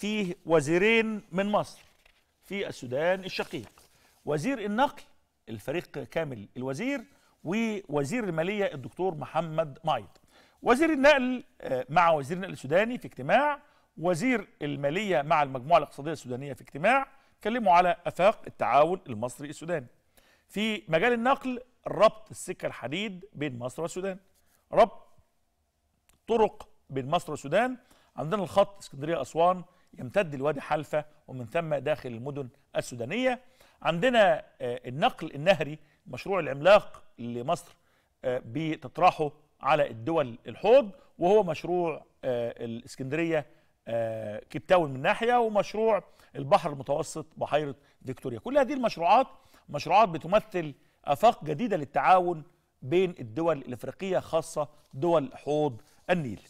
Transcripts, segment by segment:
فيه وزيرين من مصر في السودان الشقيق وزير النقل الفريق كامل الوزير ووزير الماليه الدكتور محمد مايض وزير النقل آه، مع وزير النقل السوداني في اجتماع وزير الماليه مع المجموعه الاقتصاديه السودانيه في اجتماع اتكلموا على افاق التعاون المصري السوداني في مجال النقل ربط السكه الحديد بين مصر والسودان ربط طرق بين مصر والسودان عندنا الخط اسكندريه اسوان يمتد لوادي حلفة ومن ثم داخل المدن السودانية عندنا آه، النقل النهري المشروع العملاق لمصر آه، بتطرحه على الدول الحوض وهو مشروع آه، الإسكندرية كيب تاون من ناحية ومشروع البحر المتوسط بحيرة فيكتوريا كل هذه المشروعات مشروعات بتمثل آفاق جديدة للتعاون بين الدول الإفريقية خاصة دول حوض النيل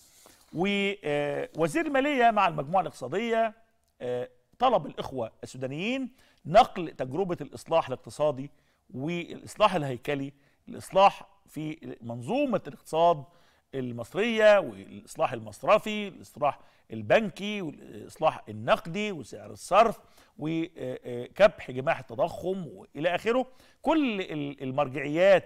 ووزير آه، الماليه مع المجموعه الاقتصاديه آه، طلب الاخوه السودانيين نقل تجربه الاصلاح الاقتصادي والاصلاح الهيكلي الاصلاح في منظومه الاقتصاد المصريه والاصلاح المصرفي الاصلاح البنكي والاصلاح النقدي وسعر الصرف وكبح جماح التضخم والى اخره كل المرجعيات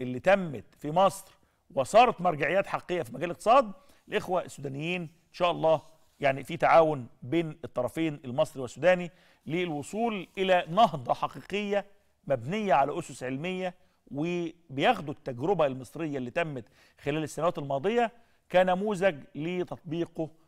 اللي تمت في مصر وصارت مرجعيات حقيقيه في مجال الاقتصاد الاخوه السودانيين ان شاء الله يعني في تعاون بين الطرفين المصري والسوداني للوصول الى نهضه حقيقيه مبنيه على اسس علميه وبياخدوا التجربه المصريه اللي تمت خلال السنوات الماضيه كنموذج لتطبيقه